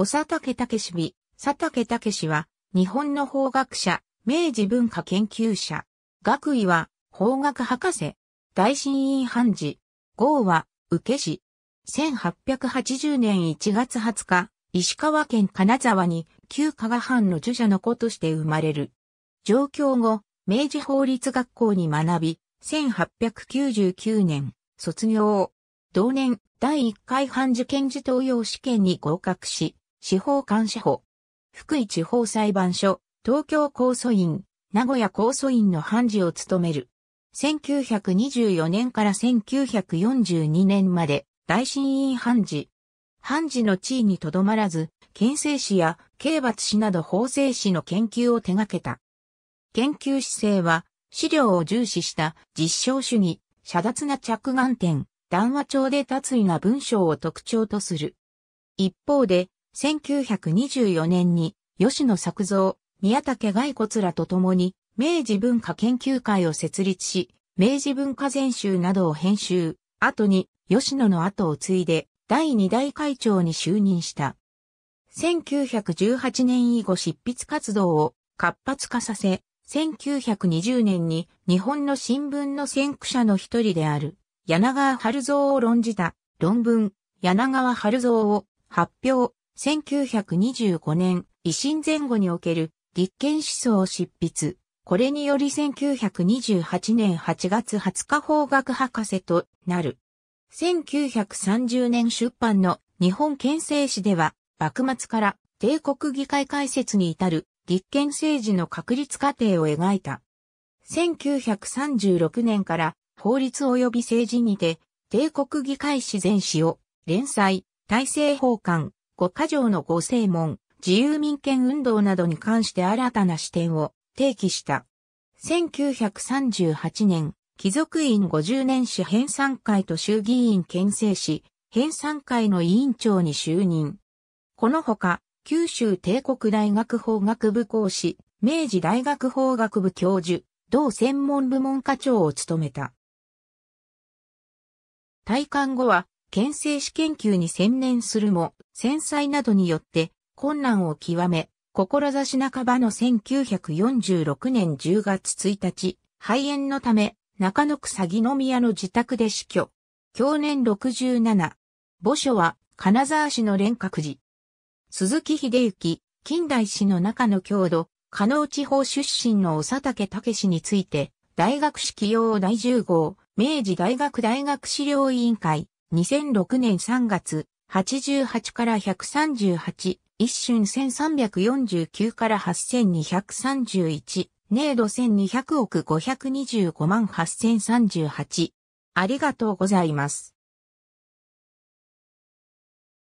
おさたけたけしび、さたけたけしは、日本の法学者、明治文化研究者。学位は、法学博士。大新院判事。号は、受けし。1880年1月20日、石川県金沢に、旧加賀藩の儒者の子として生まれる。上京後、明治法律学校に学び、1899年、卒業。同年、第1回判事検事登用試験に合格し、司法官司法。福井地方裁判所、東京公訴院、名古屋公訴院の判事を務める。1924年から1942年まで大審院判事。判事の地位にとどまらず、県政史や刑罰史など法制史の研究を手掛けた。研究姿勢は、資料を重視した実証主義、遮脱な着眼点、談話帳で達意な文章を特徴とする。一方で、1924年に吉野作造、宮武骸骨らと共に明治文化研究会を設立し、明治文化全集などを編集、後に吉野の後を継いで第二代会長に就任した。1918年以後執筆活動を活発化させ、1920年に日本の新聞の先駆者の一人である柳川春蔵を論じた論文柳川春蔵を発表、1925年、維新前後における立憲思想を執筆。これにより1928年8月20日法学博士となる。1930年出版の日本憲政史では、幕末から帝国議会開設に至る立憲政治の確立過程を描いた。1936年から法律及び政治にて帝国議会自然史を連載、大政奉還、五箇条の五正門、自由民権運動などに関して新たな視点を提起した。1938年、貴族院50年史編纂会と衆議院県政史、編纂会の委員長に就任。このほか、九州帝国大学法学部講師、明治大学法学部教授、同専門部門課長を務めた。退官後は県政史研究に専念するも、戦災などによって困難を極め、志半ばの1946年10月1日、肺炎のため、中野区鷺宮の自宅で死去。去年67。墓所は、金沢市の蓮閣寺。鈴木秀幸、近代史の中の郷土、加納地方出身の長竹武について、大学式起用第10号、明治大学大学資料委員会、2006年3月、88から138、一瞬1349から8231、ネード1200億525万8038。ありがとうございます。